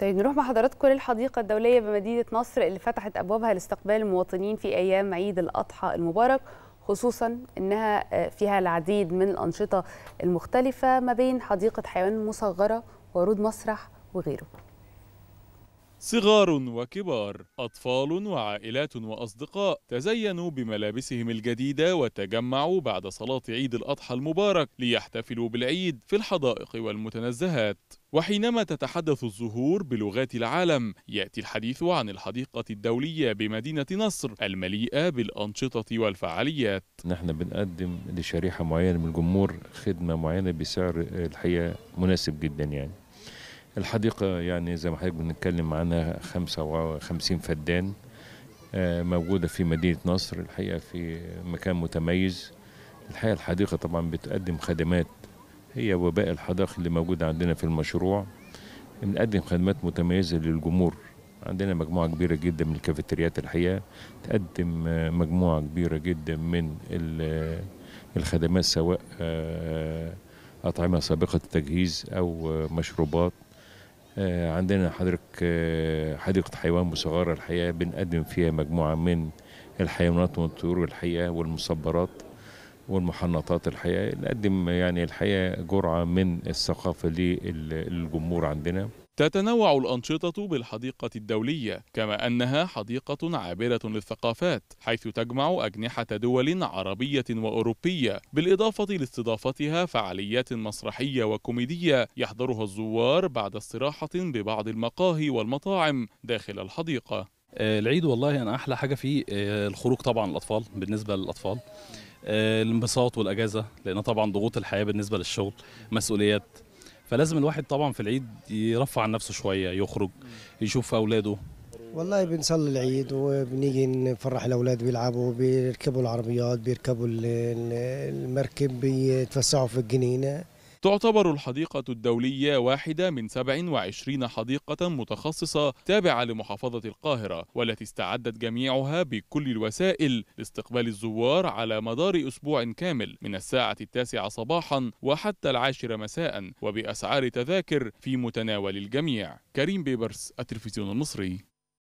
طيب نروح مع حضراتكم للحديقة الدولية بمدينة نصر اللي فتحت أبوابها لاستقبال المواطنين في أيام عيد الأضحى المبارك خصوصا أنها آه، فيها العديد من الأنشطة المختلفة ما بين حديقة حيوان مصغرة وعروض مسرح وغيره صغار وكبار أطفال وعائلات وأصدقاء تزينوا بملابسهم الجديدة وتجمعوا بعد صلاة عيد الأضحى المبارك ليحتفلوا بالعيد في الحدائق والمتنزهات وحينما تتحدث الزهور بلغات العالم يأتي الحديث عن الحديقة الدولية بمدينة نصر المليئة بالأنشطة والفعاليات نحن بنقدم لشريحة معينة من الجمهور خدمة معينة بسعر الحقيقة مناسب جدا يعني الحديقة آه، يعني زي ما حضرتك بنتكلم عنها 55 فدان آه، موجودة في مدينة نصر الحقيقة في مكان متميز الحقيقة الحديقة طبعا بتقدم خدمات هي وباء الحدائق اللي موجودة عندنا في المشروع بنقدم خدمات متميزة للجمهور عندنا مجموعة كبيرة جدا من الكافيتريات الحقيقة تقدم آه، مجموعة كبيرة جدا من الخدمات سواء أطعمة سابقة التجهيز أو مشروبات آه، عندنا حضرتك آه، حديقة حيوان مصغرة الحقيقة بنقدم فيها مجموعة من الحيوانات والطيور الحقيقة والمصبرات والمحنطات الحقيقة نقدم يعني الحقيقة جرعة من الثقافة للجمهور عندنا تتنوع الأنشطة بالحديقة الدولية كما أنها حديقة عابرة للثقافات حيث تجمع أجنحة دول عربية وأوروبية بالإضافة لاستضافتها فعاليات مسرحية وكوميدية يحضرها الزوار بعد استراحة ببعض المقاهي والمطاعم داخل الحديقة آه، العيد والله أنا أحلى حاجة فيه آه، الخروج طبعا الأطفال بالنسبة للأطفال آه، الانبساط والأجازة لأن طبعا ضغوط الحياة بالنسبة للشغل مسؤوليات فلازم الواحد طبعا في العيد يرفع عن نفسه شويه يخرج يشوف اولاده والله بنصلي العيد وبنيجي نفرح الاولاد بيلعبوا بيركبوا العربيات بيركبوا المركب بيتفسحوا في الجنينه تعتبر الحديقة الدولية واحدة من 27 حديقة متخصصة تابعة لمحافظة القاهرة والتي استعدت جميعها بكل الوسائل لاستقبال الزوار على مدار أسبوع كامل من الساعة التاسعة صباحا وحتى العاشرة مساء وبأسعار تذاكر في متناول الجميع كريم بيبرس التلفزيون المصري